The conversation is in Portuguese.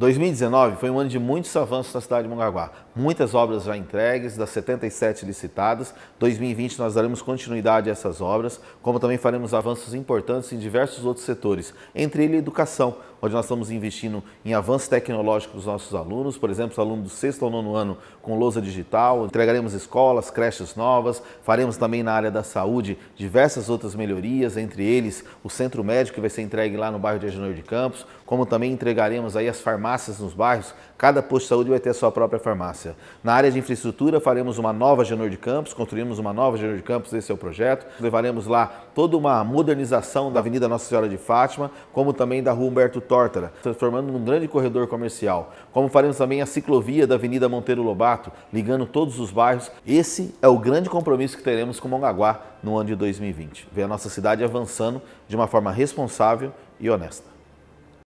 2019 foi um ano de muitos avanços na cidade de Mongaguá. Muitas obras já entregues, das 77 licitadas. 2020 nós daremos continuidade a essas obras, como também faremos avanços importantes em diversos outros setores, entre eles educação onde nós estamos investindo em avanços tecnológicos dos nossos alunos, por exemplo, os alunos do sexto ou nono ano com lousa digital, entregaremos escolas, creches novas, faremos também na área da saúde diversas outras melhorias, entre eles o centro médico que vai ser entregue lá no bairro de Agenor de Campos, como também entregaremos aí as farmácias nos bairros, cada posto de saúde vai ter a sua própria farmácia. Na área de infraestrutura faremos uma nova Agenor de Campos, construímos uma nova Agenor de Campos, esse é o projeto, levaremos lá toda uma modernização da Avenida Nossa Senhora de Fátima, como também da Rua Humberto Tórtara, transformando num grande corredor comercial, como faremos também a ciclovia da Avenida Monteiro Lobato, ligando todos os bairros. Esse é o grande compromisso que teremos com Mongaguá no ano de 2020, ver a nossa cidade avançando de uma forma responsável e honesta.